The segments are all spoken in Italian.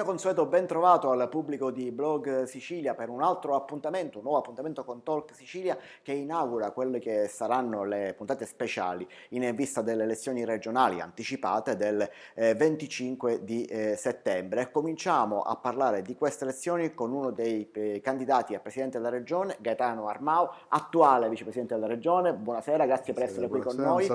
mio consueto ben trovato al pubblico di Blog Sicilia per un altro appuntamento, un nuovo appuntamento con Talk Sicilia che inaugura quelle che saranno le puntate speciali in vista delle elezioni regionali anticipate del 25 eh, di eh, settembre. Cominciamo a parlare di queste elezioni con uno dei eh, candidati a Presidente della Regione, Gaetano Armao, attuale Vicepresidente della Regione. Buonasera, grazie per essere qui con noi.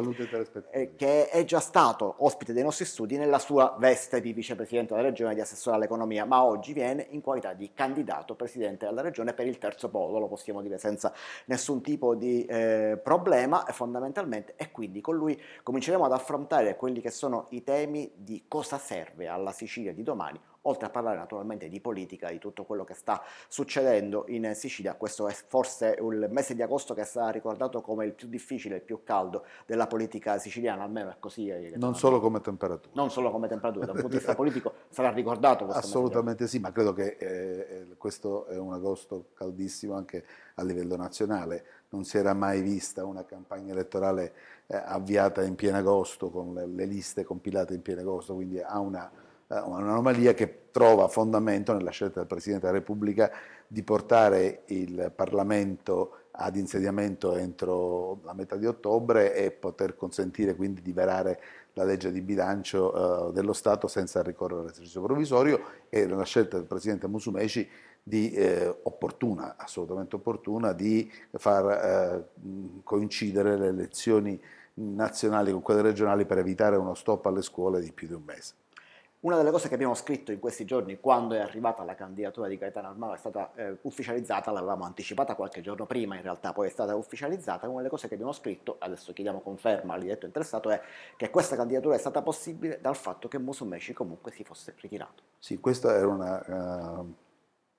che è già stato ospite dei nostri studi nella sua veste di Vicepresidente della Regione e di Assessore sarà l'economia, ma oggi viene in qualità di candidato presidente della regione per il terzo polo, lo possiamo dire senza nessun tipo di eh, problema fondamentalmente e quindi con lui cominceremo ad affrontare quelli che sono i temi di cosa serve alla Sicilia di domani oltre a parlare naturalmente di politica, di tutto quello che sta succedendo in Sicilia. Questo è forse il mese di agosto che sarà ricordato come il più difficile, il più caldo della politica siciliana, almeno è così. Eh, non solo come temperatura. Non solo come temperatura, da un punto di vista politico sarà ricordato questo mese. Assolutamente sì, ma credo che eh, eh, questo è un agosto caldissimo anche a livello nazionale. Non si era mai vista una campagna elettorale eh, avviata in pieno agosto, con le, le liste compilate in pieno agosto, quindi ha una eh, un'anomalia che trova fondamento nella scelta del Presidente della Repubblica di portare il Parlamento ad insediamento entro la metà di ottobre e poter consentire quindi di verare la legge di bilancio eh, dello Stato senza ricorrere all'esercizio provvisorio e la scelta del Presidente Musumeci di eh, opportuna, assolutamente opportuna, di far eh, coincidere le elezioni nazionali con quelle regionali per evitare uno stop alle scuole di più di un mese. Una delle cose che abbiamo scritto in questi giorni, quando è arrivata la candidatura di Gaetano Armano, è stata eh, ufficializzata, l'avevamo anticipata qualche giorno prima in realtà, poi è stata ufficializzata, una delle cose che abbiamo scritto, adesso chiediamo conferma al interessato, è che questa candidatura è stata possibile dal fatto che Musumeci comunque si fosse ritirato. Sì, questa era una... Uh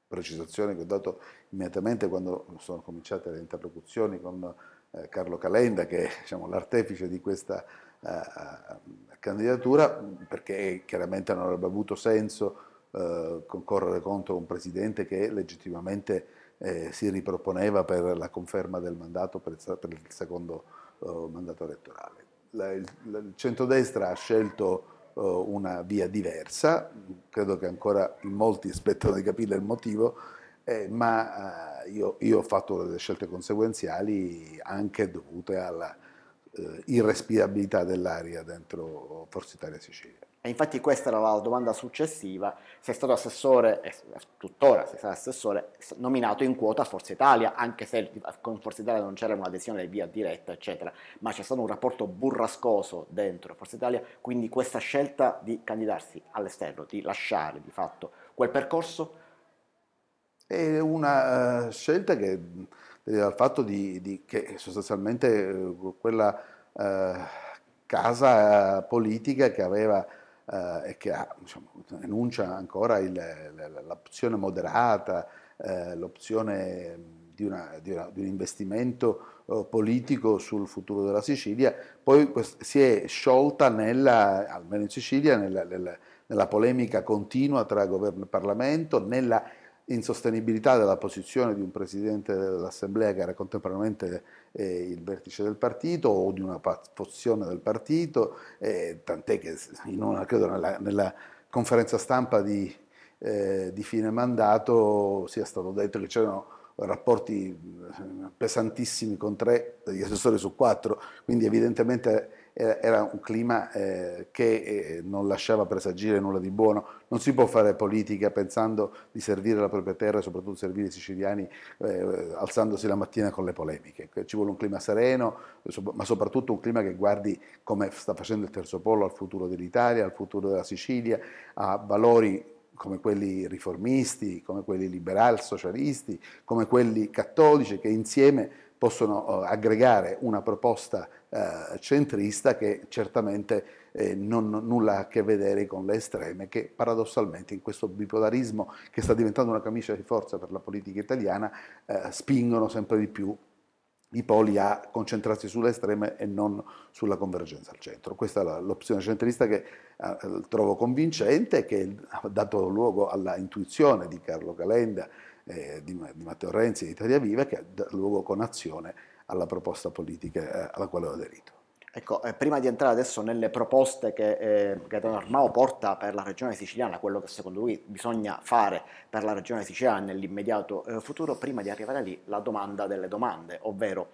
precisazione che ho dato immediatamente quando sono cominciate le interlocuzioni con eh, Carlo Calenda, che è diciamo, l'artefice di questa eh, candidatura perché chiaramente non avrebbe avuto senso eh, concorrere contro un presidente che legittimamente eh, si riproponeva per la conferma del mandato per il, per il secondo eh, mandato elettorale. La, il, il, centrodestra ha scelto eh, una via diversa, credo che ancora in molti aspettano di capire il motivo, eh, ma eh, io, io, ho fatto delle scelte conseguenziali anche dovute alla eh, irrespirabilità dell'aria dentro Forza Italia Sicilia. E infatti questa era la domanda successiva, sei stato assessore, e tuttora sei stato assessore, nominato in quota a Forza Italia, anche se con Forza Italia non c'era un'adesione via diretta, eccetera, ma c'è stato un rapporto burrascoso dentro Forza Italia, quindi questa scelta di candidarsi all'esterno, di lasciare di fatto quel percorso? È una eh, scelta che dal eh, fatto di, di che sostanzialmente eh, quella eh, casa eh, politica che aveva eh, e che ha, diciamo, enuncia ancora il, l'opzione moderata, eh, l'opzione di, una, di, una, di, un investimento politico sul futuro della Sicilia, poi si è sciolta nella, almeno in Sicilia, nella, nella, nella polemica continua tra governo e Parlamento, nella insostenibilità della posizione di un presidente dell'assemblea che era contemporaneamente eh, il vertice del partito o di una posizione del partito, eh, tant'è che una, credo nella, nella, conferenza stampa di, eh, di fine mandato sia stato detto che c'erano rapporti eh, pesantissimi con tre degli assessori su quattro, quindi evidentemente era un clima eh, che eh, non lasciava presagire nulla di buono. Non si può fare politica pensando di servire la propria terra, soprattutto servire i siciliani, eh, alzandosi la mattina con le polemiche. Ci vuole un clima sereno, ma soprattutto un clima che guardi come sta facendo il Terzo Polo al futuro dell'Italia, al futuro della Sicilia, a valori come quelli riformisti, come quelli liberal socialisti, come quelli cattolici che insieme possono eh, aggregare una proposta eh, centrista che certamente eh, non ha nulla a che vedere con le estreme che paradossalmente in questo bipolarismo che sta diventando una camicia di forza per la politica italiana spingono sempre di più i poli a concentrarsi sulle estreme e non sulla convergenza al centro. Questa è l'opzione centrista che eh, trovo convincente e che ha dato luogo alla intuizione di Carlo Calenda eh, di, di, Matteo Renzi e di Italia Viva che ha luogo con azione alla proposta politica eh, alla quale ho aderito. Ecco, eh, prima di entrare adesso nelle proposte che eh, Gaetano Armao porta per la regione siciliana, quello che secondo lui bisogna fare per la regione siciliana nell'immediato eh, futuro, prima di arrivare lì la domanda delle domande, ovvero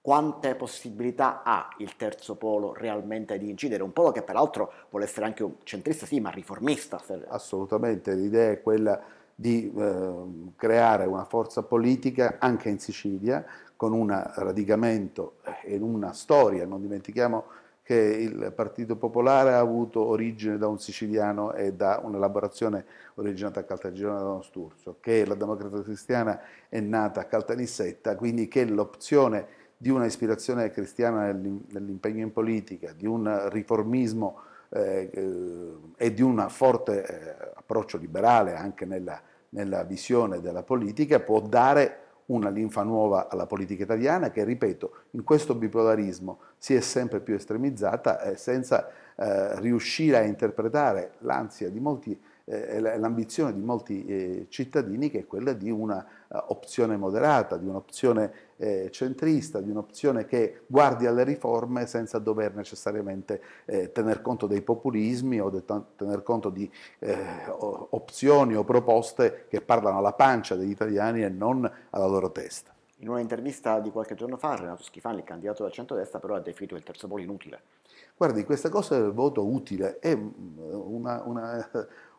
quante possibilità ha il terzo polo realmente di incidere, un polo che peraltro vuole essere anche un centrista, sì, ma riformista. Se... Assolutamente, l'idea è quella di eh, creare una forza politica anche in Sicilia con un radicamento e eh, una storia, non dimentichiamo che il Partito Popolare ha avuto origine da un siciliano e da un'elaborazione originata a Caltagirone da uno Sturzo, che la democrazia cristiana è nata a Caltanissetta, quindi che l'opzione di una ispirazione cristiana nell'impegno in politica, di un riformismo eh, eh, e di un forte eh, approccio liberale anche nella nella visione della politica, può dare una linfa nuova alla politica italiana che, ripeto, in questo bipolarismo si è sempre più estremizzata eh, senza eh, riuscire a interpretare l'ansia di molti l'ambizione di molti eh, cittadini che è quella di un'opzione eh, moderata, di un'opzione eh, centrista, di un'opzione che guardi alle riforme senza dover necessariamente tener conto dei populismi o tener conto di opzioni o proposte che parlano alla pancia degli italiani e non alla loro testa. In una intervista di qualche giorno fa, Renato Schifani, il candidato del centrodestra, però ha definito il terzo polo inutile. Guardi, questa cosa del voto utile è mm, una, una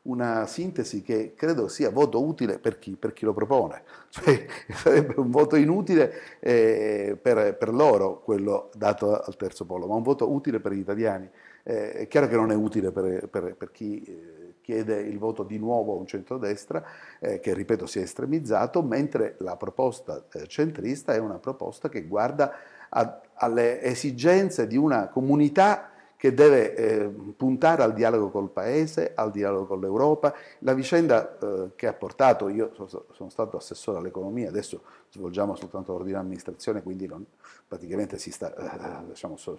una sintesi che credo sia voto utile per chi, per chi lo propone, cioè sarebbe un voto inutile eh, per, per, loro quello dato al terzo polo, ma un voto utile per gli italiani. Eh, è chiaro che non è utile per, per chi eh, chiede il voto di nuovo a un centrodestra, eh, che ripeto si è estremizzato, mentre la proposta eh, centrista è una proposta che guarda a, alle esigenze di una comunità che deve eh, puntare al dialogo col Paese, al dialogo con l'Europa. La vicenda eh, che ha portato, io sono stato assessore all'economia, adesso svolgiamo soltanto l'ordine di amministrazione, quindi non, praticamente si sta eh, diciamo, so,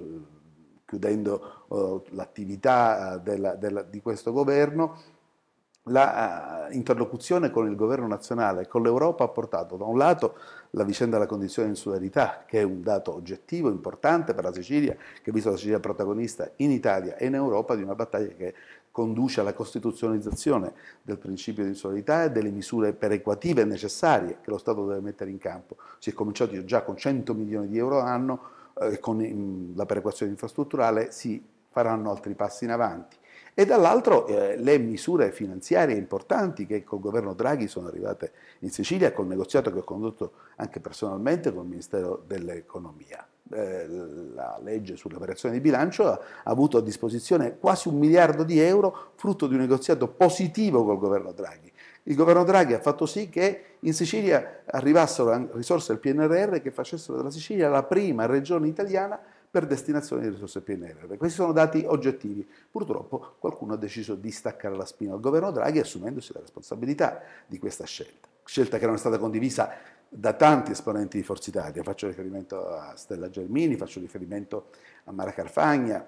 chiudendo oh, l'attività eh, di questo governo, L'interlocuzione eh, con il governo nazionale e con l'Europa ha portato da un lato la vicenda della condizione di insularità, che è un dato oggettivo importante per la Sicilia, che ha visto la Sicilia protagonista in Italia e in Europa di una battaglia che conduce alla costituzionalizzazione del principio di insularità e delle misure perequative necessarie che lo Stato deve mettere in campo. Si è cominciato già con 100 milioni di euro all'anno, eh, con la perequazione infrastrutturale si faranno altri passi in avanti e dall'altro eh, le misure finanziarie importanti che col governo Draghi sono arrivate in Sicilia col negoziato che ho condotto anche personalmente con il Ministero dell'Economia. Eh, la legge sull'operazione di bilancio ha, ha avuto a disposizione quasi un miliardo di euro frutto di un negoziato positivo col governo Draghi. Il governo Draghi ha fatto sì che in Sicilia arrivassero risorse del PNRR che facessero della Sicilia la prima regione italiana per destinazione di risorse PNR. Questi sono dati oggettivi. Purtroppo qualcuno ha deciso di staccare la spina al governo Draghi assumendosi la responsabilità di questa scelta. Scelta che non è stata condivisa da tanti esponenti di Forza Italia. Faccio riferimento a Stella Germini, faccio riferimento a Mara Carfagna,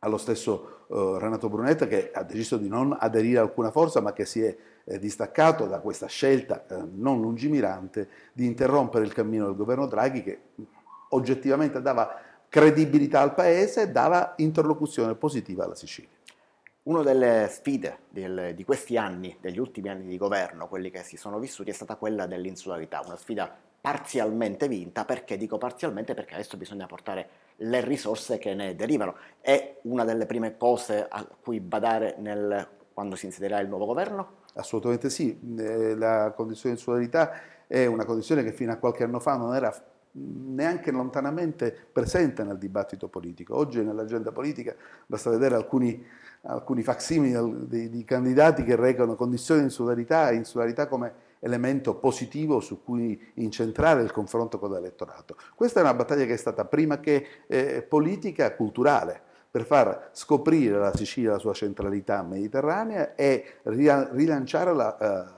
allo stesso eh, Renato Brunetta che ha deciso di non aderire a alcuna forza ma che si è eh, distaccato da questa scelta eh, non lungimirante di interrompere il cammino del governo Draghi che oggettivamente dava credibilità al paese e dava interlocuzione positiva alla Sicilia. Una delle sfide del, di questi anni, degli ultimi anni di governo, quelli che si sono vissuti, è stata quella dell'insularità, una sfida parzialmente vinta, perché dico parzialmente perché adesso bisogna portare le risorse che ne derivano. È una delle prime cose a cui badare nel, quando si insiderà il nuovo governo? Assolutamente sì, eh, la condizione di insularità è una condizione che fino a qualche anno fa non era neanche lontanamente presente nel dibattito politico. Oggi nell'agenda politica basta vedere alcuni, alcuni facsimili di, di, candidati che recano condizioni di insularità e insularità come elemento positivo su cui incentrare il confronto con l'elettorato. Questa è una battaglia che è stata prima che eh, politica, culturale per far scoprire la Sicilia la sua centralità mediterranea e rilanciare la, eh,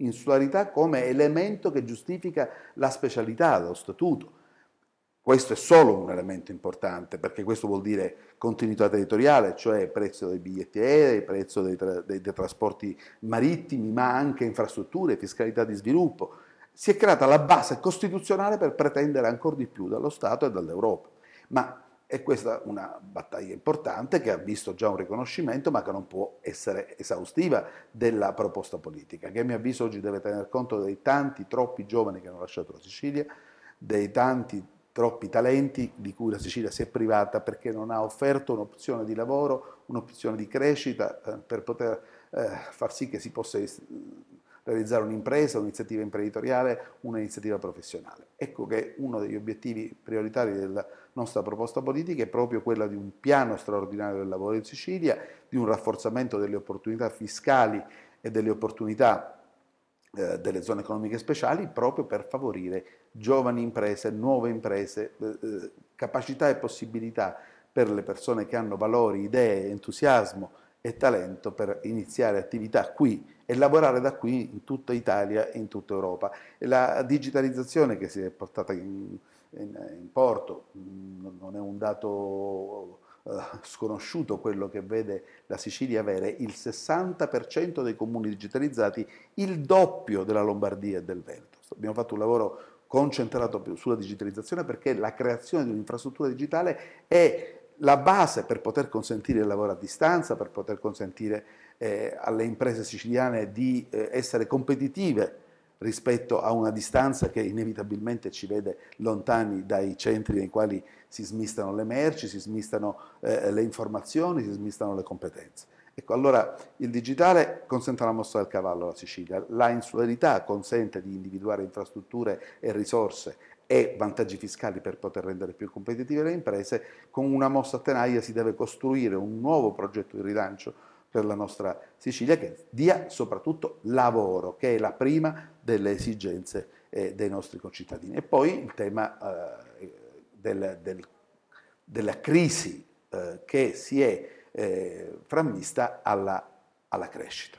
insularità come elemento che giustifica la specialità, lo statuto. Questo è solo un elemento importante, perché questo vuol dire continuità territoriale, cioè prezzo dei biglietti aerei, prezzo dei, tra, dei, dei trasporti marittimi, ma anche infrastrutture, fiscalità di sviluppo. Si è creata la base costituzionale per pretendere ancora di più dallo Stato e dall'Europa. Ma e questa è una battaglia importante che ha visto già un riconoscimento, ma che non può essere esaustiva della proposta politica, che a mio avviso oggi deve tener conto dei tanti, troppi giovani che hanno lasciato la Sicilia, dei tanti, troppi talenti di cui la Sicilia si è privata perché non ha offerto un'opzione di lavoro, un'opzione di crescita eh, per poter eh, far sì che si possa realizzare un'impresa, un'iniziativa imprenditoriale, un'iniziativa professionale. Ecco che uno degli obiettivi prioritari della nostra proposta politica è proprio quello di un piano straordinario del lavoro in Sicilia, di un rafforzamento delle opportunità fiscali e delle opportunità eh, delle zone economiche speciali proprio per favorire giovani imprese, nuove imprese, eh, eh capacità e possibilità per le persone che hanno valori, idee, entusiasmo e talento per iniziare attività qui e lavorare da qui in tutta Italia e in tutta Europa. La digitalizzazione che si è portata in, in, in porto mm, non è un dato eh, sconosciuto quello che vede la Sicilia avere il 60% dei comuni digitalizzati, il doppio della Lombardia e del Veneto. Abbiamo fatto un lavoro concentrato sulla digitalizzazione perché la creazione di un'infrastruttura digitale è la base per poter consentire il lavoro a distanza, per poter consentire eh, alle imprese siciliane di eh, essere competitive rispetto a una distanza che inevitabilmente ci vede lontani dai centri nei quali si smistano le merci, si smistano eh, le informazioni, si smistano le competenze. Ecco, allora il digitale consente la mossa del cavallo alla Sicilia, la insularità consente di individuare infrastrutture e risorse e vantaggi fiscali per poter rendere più competitive le imprese, con una mossa a tenaglia si deve costruire un nuovo progetto di rilancio per la nostra Sicilia che dia soprattutto lavoro, che è la prima delle esigenze eh, dei nostri concittadini. E poi il tema eh, del, del, della crisi eh, che si è eh, frammista alla, alla crescita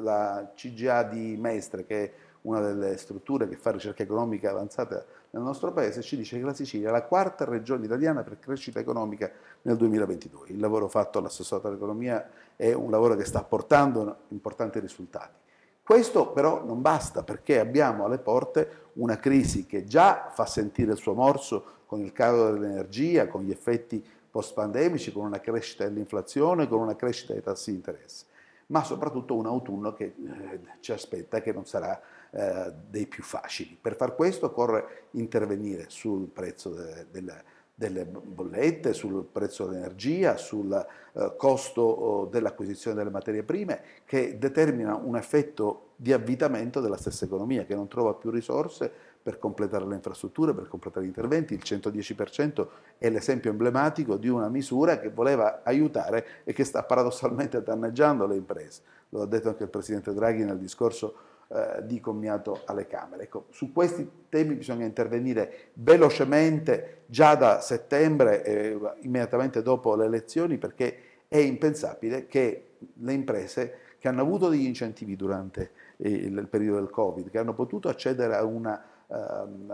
la CGA di Mestre, che è una delle strutture che fa ricerca economica avanzata nel nostro paese, ci dice che la Sicilia è la quarta regione italiana per crescita economica nel 2022. Il lavoro fatto all'assessorato all'economia è un lavoro che sta portando importanti risultati. Questo però non basta perché abbiamo alle porte una crisi che già fa sentire il suo morso con il calo dell'energia, con gli effetti post-pandemici, con una crescita dell'inflazione, con una crescita dei tassi di interesse ma soprattutto un autunno che eh, ci aspetta che non sarà eh, dei più facili. Per far questo occorre intervenire sul prezzo de, del, delle bollette, sul prezzo dell'energia, sul eh, costo oh, dell'acquisizione delle materie prime, che determina un effetto di avvitamento della stessa economia, che non trova più risorse per completare le infrastrutture, per completare gli interventi. Il 110% è l'esempio emblematico di una misura che voleva aiutare e che sta paradossalmente danneggiando le imprese. Lo ha detto anche il Presidente Draghi nel discorso eh, di commiato alle Camere. Ecco, su questi temi bisogna intervenire velocemente già da settembre, eh, immediatamente dopo le elezioni, perché è impensabile che le imprese che hanno avuto degli incentivi durante eh, il periodo del Covid, che hanno potuto accedere a una Ehm,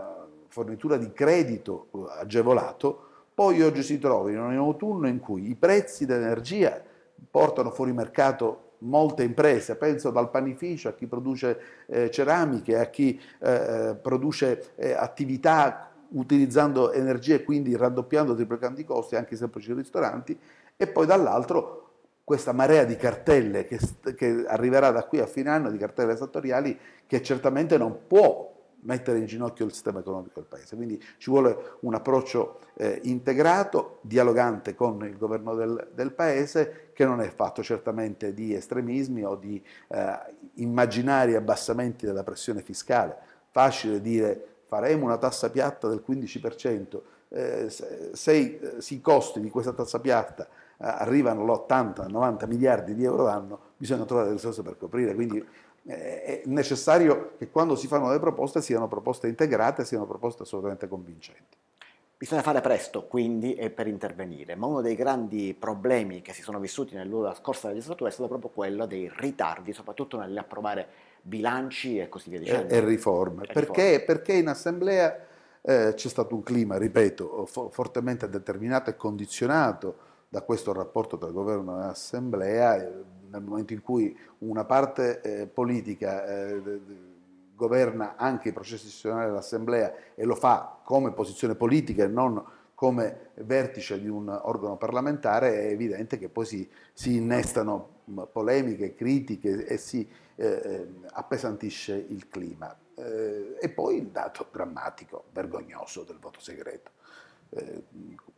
fornitura di credito eh, agevolato, poi oggi si trova in un autunno in cui i prezzi dell'energia portano fuori mercato molte imprese, penso dal panificio a chi produce eh, ceramiche, a chi eh, eh produce eh, attività utilizzando energie e quindi raddoppiando, triplicando i costi, anche i semplici ristoranti, e poi dall'altro questa marea di cartelle che, che arriverà da qui a fine anno, di cartelle esattoriali, che certamente non può mettere in ginocchio il sistema economico del Paese. Quindi ci vuole un approccio eh, integrato, dialogante con il governo del, del, Paese, che non è fatto certamente di estremismi o di eh, immaginari abbassamenti della pressione fiscale. Facile dire faremo una tassa piatta del 15%, eh, se, se, i costi di questa tassa piatta eh, arrivano all'80-90 miliardi di euro l'anno, bisogna trovare le risorse per coprire. Quindi eh, è necessario che quando si fanno le proposte siano proposte integrate, siano proposte assolutamente convincenti. Bisogna fare presto quindi e per intervenire, ma uno dei grandi problemi che si sono vissuti nella scorsa legislatura è stato proprio quello dei ritardi, soprattutto nell'approvare bilanci e così via dicendo. E, e riforme, perché, riforme. perché in assemblea eh, c'è stato un clima, ripeto, fortemente determinato e condizionato da questo rapporto tra governo e assemblea eh, nel momento in cui una parte eh, politica eh, governa anche i processi istituzionali dell'assemblea e lo fa come posizione politica e non come vertice di un organo parlamentare è evidente che poi si, si innestano mm, polemiche, critiche e si eh, ehm, appesantisce il clima. Eh, e poi il dato drammatico, vergognoso del voto segreto eh,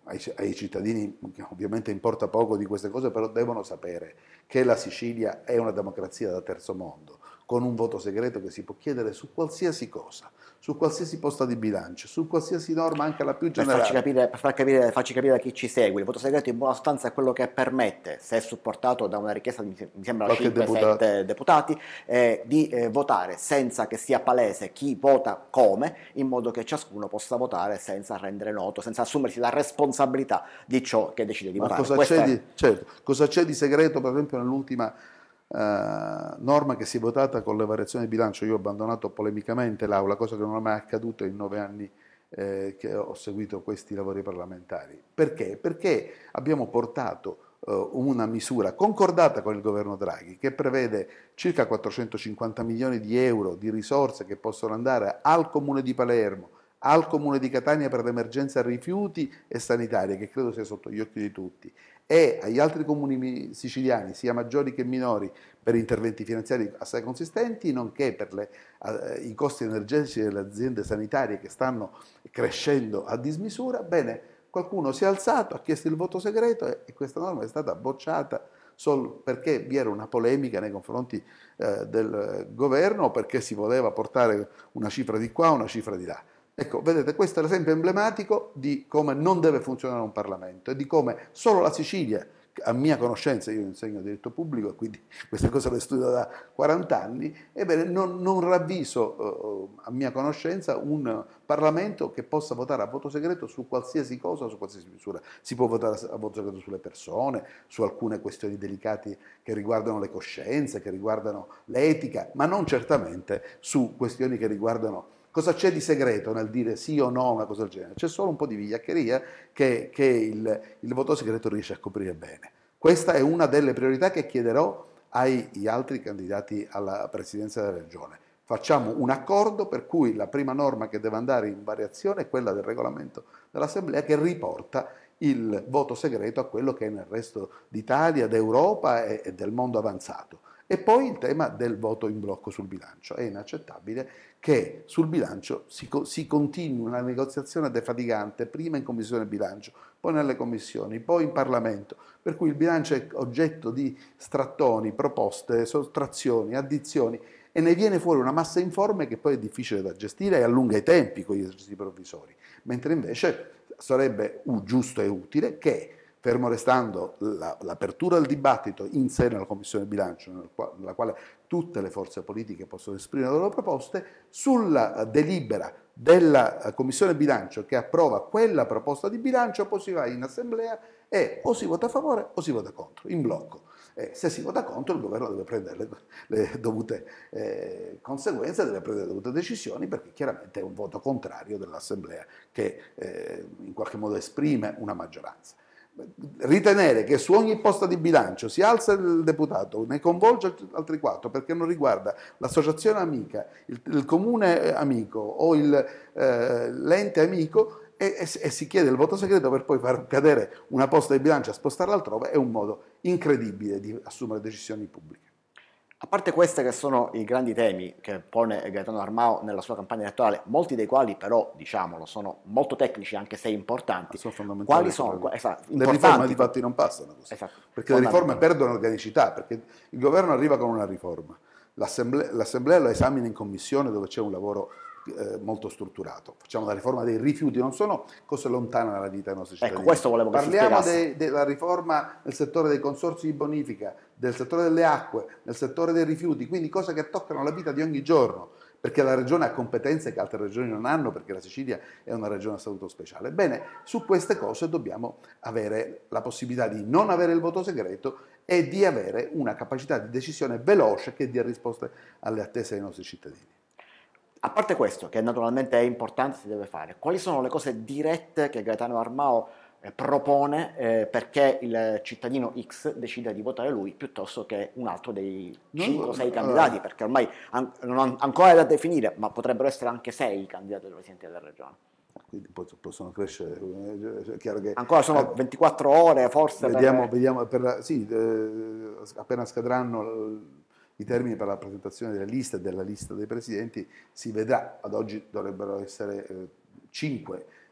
ai, ai, cittadini ovviamente importa poco di queste cose, però devono sapere che la Sicilia è una democrazia da terzo mondo, con un voto segreto che si può chiedere su qualsiasi cosa, su qualsiasi posta di bilancio, su qualsiasi norma, anche la più generale. Per farci capire, per far capire, farci capire a chi ci segue, il voto segreto in buona sostanza è quello che permette, se è supportato da una richiesta di mi sembra 5 deputato. deputati, eh, di eh, votare senza che sia palese chi vota come, in modo che ciascuno possa votare senza rendere noto, senza assumersi la responsabilità di ciò che decide di Ma votare. Cosa c'è di, certo, cosa c'è di segreto, per esempio, nell'ultima eh, norma che si è votata con le variazioni di bilancio, io ho abbandonato polemicamente l'Aula, cosa che non è mai accaduta in nove anni eh, che ho seguito questi lavori parlamentari. Perché? Perché abbiamo portato eh, una misura concordata con il governo Draghi che prevede circa 450 milioni di euro di risorse che possono andare al comune di Palermo, al comune di Catania per l'emergenza rifiuti e sanitaria che credo sia sotto gli occhi di tutti e agli altri comuni siciliani, sia maggiori che minori, per interventi finanziari assai consistenti, nonché per le, eh, i costi energetici delle aziende sanitarie che stanno crescendo a dismisura, bene, qualcuno si è alzato, ha chiesto il voto segreto e, e questa norma è stata bocciata solo perché vi era una polemica nei confronti eh, del governo, perché si voleva portare una cifra di qua, una cifra di là. Ecco, vedete, questo è l'esempio emblematico di come non deve funzionare un Parlamento e di come solo la Sicilia, a mia conoscenza, io insegno diritto pubblico e quindi queste cose le studio da 40 anni, ebbene non, non ravviso, eh, a mia conoscenza, un Parlamento che possa votare a voto segreto su qualsiasi cosa, su qualsiasi misura. Si può votare a voto segreto sulle persone, su alcune questioni delicate che riguardano le coscienze, che riguardano l'etica, ma non certamente su questioni che riguardano Cosa c'è di segreto nel dire sì o no a una cosa del genere? C'è solo un po' di vigliaccheria che, che il, il voto segreto riesce a coprire bene. Questa è una delle priorità che chiederò agli altri candidati alla presidenza della regione. Facciamo un accordo per cui la prima norma che deve andare in variazione è quella del regolamento dell'Assemblea che riporta il voto segreto a quello che è nel resto d'Italia, d'Europa e del mondo avanzato. E poi il tema del voto in blocco sul bilancio. È inaccettabile che sul bilancio si, si continui una negoziazione defatigante, prima in commissione bilancio, poi nelle commissioni, poi in Parlamento, per cui il bilancio è oggetto di strattoni, proposte, sottrazioni, addizioni e ne viene fuori una massa informe che poi è difficile da gestire e allunga i tempi con gli esercizi provvisori, mentre invece sarebbe giusto e utile che fermo restando l'apertura al dibattito in seno alla Commissione bilancio, nella quale tutte le forze politiche possono esprimere le loro proposte, sulla eh, delibera della eh, Commissione bilancio che approva quella proposta di bilancio, poi si va in assemblea e o si vota a favore o si vota contro, in blocco. E se si vota contro il governo deve prendere le, le dovute eh, conseguenze, deve prendere le dovute decisioni perché chiaramente è un voto contrario dell'Assemblea che eh, in qualche modo esprime una maggioranza ritenere che su ogni posta di bilancio si alza il deputato, ne coinvolge altri quattro perché non riguarda l'associazione amica, il, il comune eh, amico o il, eh, l'ente amico e, e, e, si chiede il voto segreto per poi far cadere una posta di bilancio e spostarla altrove è un modo incredibile di assumere decisioni pubbliche. A parte questi che sono i grandi temi che pone Gaetano Armao nella sua campagna elettorale, molti dei quali però, diciamolo, sono molto tecnici anche se importanti. Sono fondamentali. Quali sono? Esatto, le riforme di fatti non passano così. Esatto, perché le riforme perdono organicità, perché il governo arriva con una riforma, l'assemblea, l'assemblea lo esamina in commissione dove c'è un lavoro eh, molto strutturato. Facciamo la riforma dei rifiuti, non sono cose lontane dalla vita dei nostri ecco, cittadini. Ecco, questo volevo che Parliamo della riforma nel settore dei consorsi di bonifica, del settore delle acque, nel settore dei rifiuti, quindi cose che toccano la vita di ogni giorno, perché la regione ha competenze che altre regioni non hanno, perché la Sicilia è una regione a saluto speciale. Bene, su queste cose dobbiamo avere la possibilità di non avere il voto segreto e di avere una capacità di decisione veloce che dia risposte alle attese dei nostri cittadini. A parte questo, che naturalmente è importante, si deve fare, quali sono le cose dirette che Gaetano Armao eh, propone eh, perché il cittadino X decida di votare lui piuttosto che un altro dei 5 o 6 candidati, perché ormai non an- ancora da definire, ma potrebbero essere anche 6 i candidati del Presidente della Regione. Quindi possono crescere, eh, è chiaro che... Ancora sono 24 ore forse. Vediamo, per... vediamo per la, sì, appena scadranno i termini per la presentazione delle liste e della lista dei presidenti si vedrà, ad oggi dovrebbero essere eh,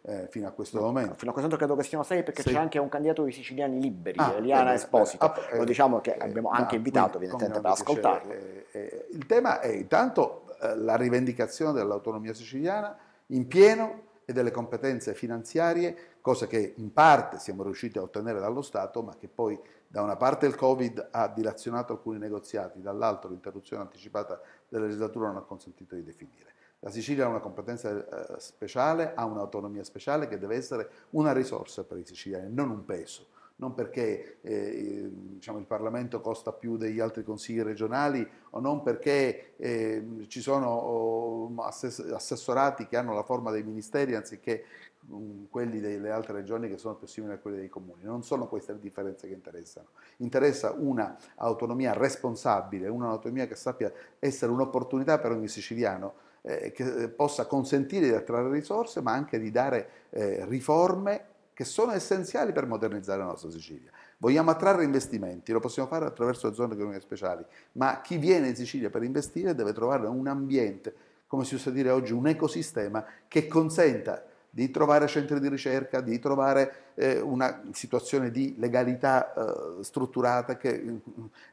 eh, fino a questo no, momento. Fino a questo momento credo che siano sei perché sì. c'è anche un candidato di siciliani liberi, ah, Eliana eh, Esposito, ah, eh, lo diciamo che eh, abbiamo anche invitato evidentemente per ascoltare. Eh, eh, il tema è intanto la rivendicazione dell'autonomia siciliana in pieno e delle competenze finanziarie, cosa che in parte siamo riusciti a ottenere dallo Stato ma che poi da una parte il Covid ha dilazionato alcuni negoziati, dall'altro l'interruzione anticipata della legislatura non ha consentito di definire. La Sicilia ha una competenza eh, speciale, ha un'autonomia speciale che deve essere una risorsa per i siciliani, non un peso. Non perché eh, diciamo, il Parlamento costa più degli altri consigli regionali o non perché eh, ci sono oh, assessorati che hanno la forma dei ministeri anziché quelli delle altre regioni che sono più simili a quelli dei comuni. Non sono queste le differenze che interessano. Interessa un'autonomia responsabile, un'autonomia che sappia essere un'opportunità per ogni siciliano, eh, che eh, possa consentire di attrarre risorse, ma anche di dare eh, riforme che sono essenziali per modernizzare la nostra Sicilia. Vogliamo attrarre investimenti, lo possiamo fare attraverso le zone economiche speciali, ma chi viene in Sicilia per investire deve trovare un ambiente, come si usa dire oggi, un ecosistema che consenta di trovare centri di ricerca, di trovare eh, una situazione di legalità eh, strutturata che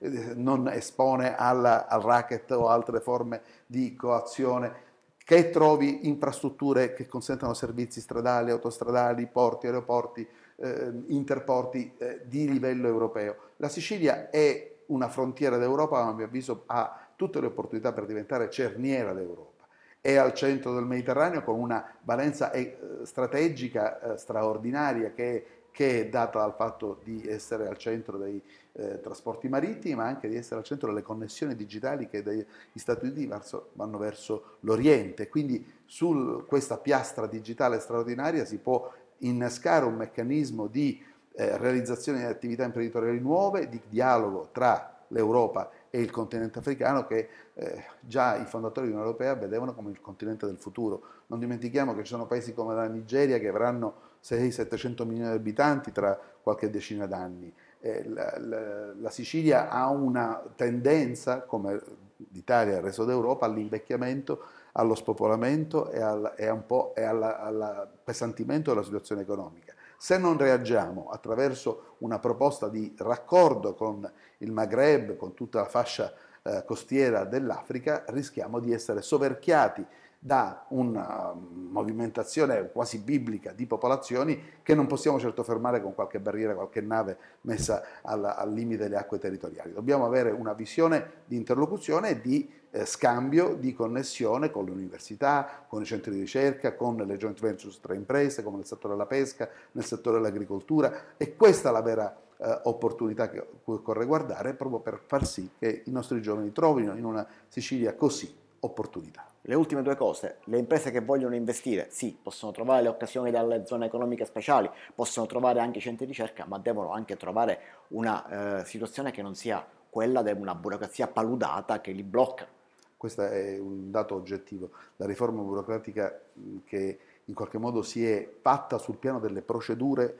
eh, non espone alla, al racket o altre forme di coazione, che trovi infrastrutture che consentano servizi stradali, autostradali, porti, aeroporti, eh, interporti eh, di livello europeo. La Sicilia è una frontiera d'Europa, ma a mio avviso ha tutte le opportunità per diventare cerniera d'Europa è al centro del Mediterraneo con una valenza eh, strategica eh, straordinaria che, che è data dal fatto di essere al centro dei eh, trasporti marittimi, ma anche di essere al centro delle connessioni digitali che dagli Stati Uniti verso, vanno verso l'Oriente. Quindi su questa piastra digitale straordinaria si può innescare un meccanismo di eh, realizzazione di attività imprenditoriali nuove, di dialogo tra l'Europa e il continente africano che eh, già i fondatori dell'Unione Europea vedevano come il continente del futuro. Non dimentichiamo che ci sono paesi come la Nigeria che avranno 600-700 milioni di abitanti tra qualche decina d'anni. Eh, la, la, la Sicilia ha una tendenza, come l'Italia e il resto d'Europa, all'invecchiamento allo spopolamento e, al, e un po' al pesantimento della situazione economica. Se non reagiamo attraverso una proposta di raccordo con il Maghreb, con tutta la fascia eh, costiera dell'Africa rischiamo di essere soverchiati da una eh, movimentazione quasi biblica di popolazioni che non possiamo certo fermare con qualche barriera, qualche nave messa al, al limite delle acque territoriali. Dobbiamo avere una visione di interlocuzione e di eh, scambio di connessione con le università, con i centri di ricerca, con le joint ventures tra imprese, come nel settore della pesca, nel settore dell'agricoltura. E questa è la vera eh, opportunità che occorre guardare proprio per far sì che i nostri giovani trovino in una Sicilia così opportunità. Le ultime due cose, le imprese che vogliono investire, sì, possono trovare le occasioni dalle zone economiche speciali, possono trovare anche i centri di ricerca, ma devono anche trovare una eh, situazione che non sia quella di una burocrazia paludata che li blocca questo è un dato oggettivo. La riforma burocratica mm, che in qualche modo si è fatta sul piano delle procedure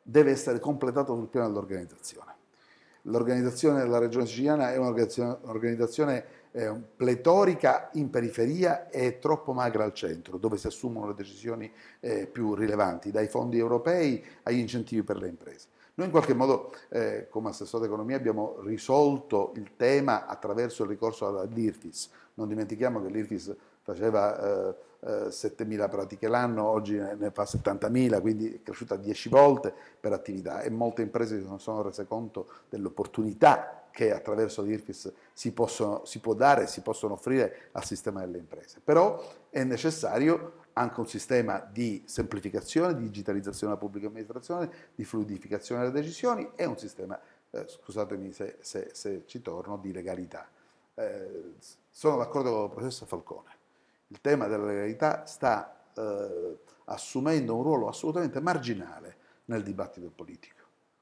deve essere completata sul piano dell'organizzazione. L'organizzazione della Regione Siciliana è un'organizzazione eh, pletorica in periferia e troppo magra al centro, dove si assumono le decisioni eh, più rilevanti, dai fondi europei agli incentivi per le imprese. Noi in qualche modo, eh, come assessore d'economia, abbiamo risolto il tema attraverso il ricorso all'IRFIS. Non dimentichiamo che l'IRFIS faceva eh, eh, 7.000 pratiche l'anno, oggi ne fa 70.000, quindi è cresciuta 10 volte per attività e molte imprese si sono, rese conto dell'opportunità che attraverso l'IRFIS si, possono, si può dare, e si possono offrire al sistema delle imprese. Però è necessario anche un sistema di semplificazione, di digitalizzazione della pubblica amministrazione, di fluidificazione delle decisioni e un sistema, eh, scusatemi se, se, se, ci torno, di legalità. Eh, sono d'accordo con il professor Falcone. Il tema della legalità sta eh, assumendo un ruolo assolutamente marginale nel dibattito politico,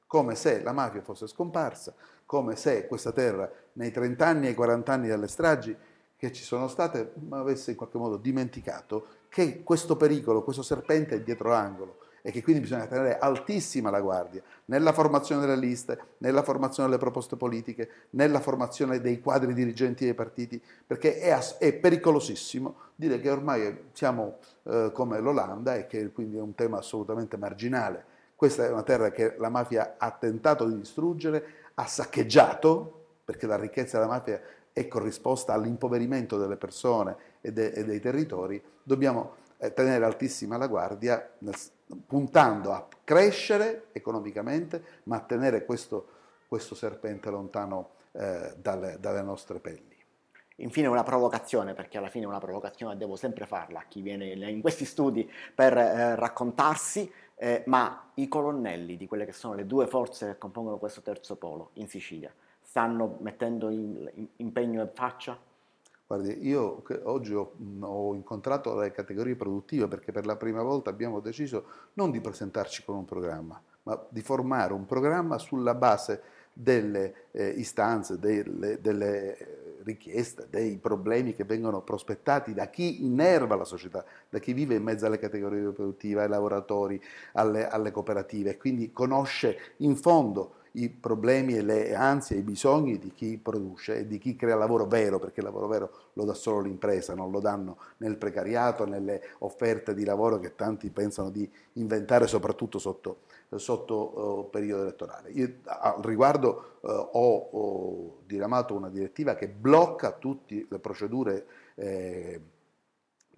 come se la mafia fosse scomparsa, come se questa terra nei 30 anni e 40 anni delle stragi che ci sono state avesse in qualche modo dimenticato che questo pericolo, questo serpente è dietro l'angolo e che quindi bisogna tenere altissima la guardia nella formazione delle liste, nella formazione delle proposte politiche, nella formazione dei quadri dirigenti dei partiti, perché è, as- è pericolosissimo dire che ormai siamo eh, come l'Olanda e che quindi è un tema assolutamente marginale. Questa è una terra che la mafia ha tentato di distruggere, ha saccheggiato, perché la ricchezza della mafia e corrisposta all'impoverimento delle persone e, de, e dei territori, dobbiamo eh, tenere altissima la guardia nel, puntando a crescere economicamente, ma a tenere questo, questo serpente lontano eh, dalle, dalle nostre pelli. Infine una provocazione, perché alla fine una provocazione devo sempre farla a chi viene in questi studi per eh, raccontarsi, eh, ma i colonnelli di quelle che sono le due forze che compongono questo terzo polo in Sicilia stanno mettendo in, in, impegno e faccia? Guardi, io oggi ho, ho, incontrato le categorie produttive perché per la prima volta abbiamo deciso non di presentarci con un programma, ma di formare un programma sulla base delle eh, istanze, delle, delle eh, richieste, dei problemi che vengono prospettati da chi innerva la società, da chi vive in mezzo alle categorie produttive, ai lavoratori, alle, alle cooperative, quindi conosce in fondo i problemi e le ansie e i bisogni di chi produce e di chi crea lavoro vero, perché il lavoro vero lo dà solo l'impresa, non lo danno nel precariato, nelle offerte di lavoro che tanti pensano di inventare, soprattutto sotto, sotto uh, periodo elettorale. Io al riguardo uh, ho, ho, diramato una direttiva che blocca tutte le procedure. Eh,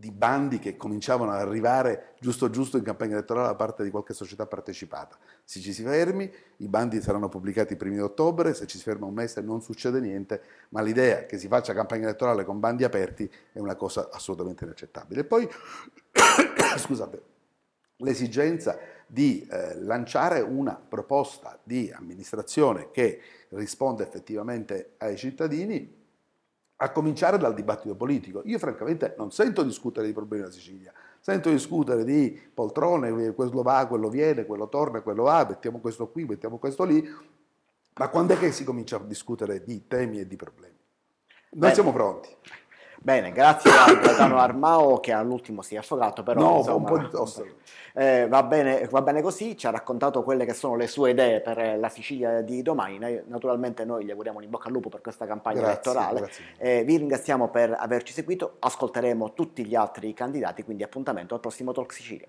di bandi che cominciavano ad arrivare giusto giusto in campagna elettorale da parte di qualche società partecipata. Se ci si fermi, i bandi saranno pubblicati i primi di ottobre, se ci si ferma un mese non succede niente, ma l'idea che si faccia campagna elettorale con bandi aperti è una cosa assolutamente inaccettabile. poi, scusate, l'esigenza di eh, lanciare una proposta di amministrazione che risponda effettivamente ai cittadini a cominciare dal dibattito politico. Io francamente non sento discutere di problemi della Sicilia, sento discutere di poltrone, eh, quello va, quello viene, quello torna, quello va, mettiamo questo qui, mettiamo questo lì, ma quando è che si comincia a discutere di temi e di problemi? Noi Bene. siamo pronti. Bene, grazie a Gaetano Armao che all'ultimo si è affogato, però no, insomma, un po' di tosse. Eh, va, bene, va, bene, così, ci ha raccontato quelle che sono le sue idee per la Sicilia di domani. Naturalmente noi gli auguriamo un in bocca al lupo per questa campagna grazie, elettorale. Grazie. Eh, vi ringraziamo per averci seguito, ascolteremo tutti gli altri candidati, quindi appuntamento al prossimo Talk Sicilia.